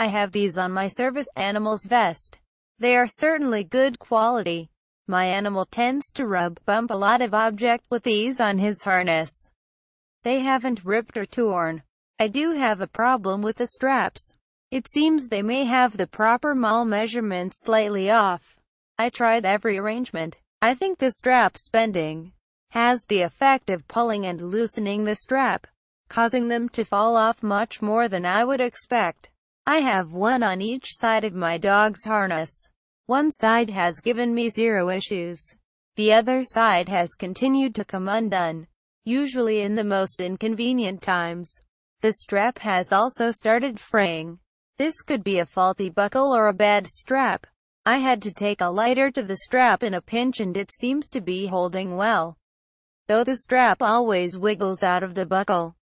I have these on my service animal's vest. They are certainly good quality. My animal tends to rub, bump a lot of object with ease on his harness. They haven't ripped or torn. I do have a problem with the straps. It seems they may have the proper mall measurements slightly off. I tried every arrangement. I think the strap spending has the effect of pulling and loosening the strap, causing them to fall off much more than I would expect. I have one on each side of my dog's harness. One side has given me zero issues. The other side has continued to come undone, usually in the most inconvenient times. The strap has also started fraying. This could be a faulty buckle or a bad strap. I had to take a lighter to the strap in a pinch and it seems to be holding well, though the strap always wiggles out of the buckle.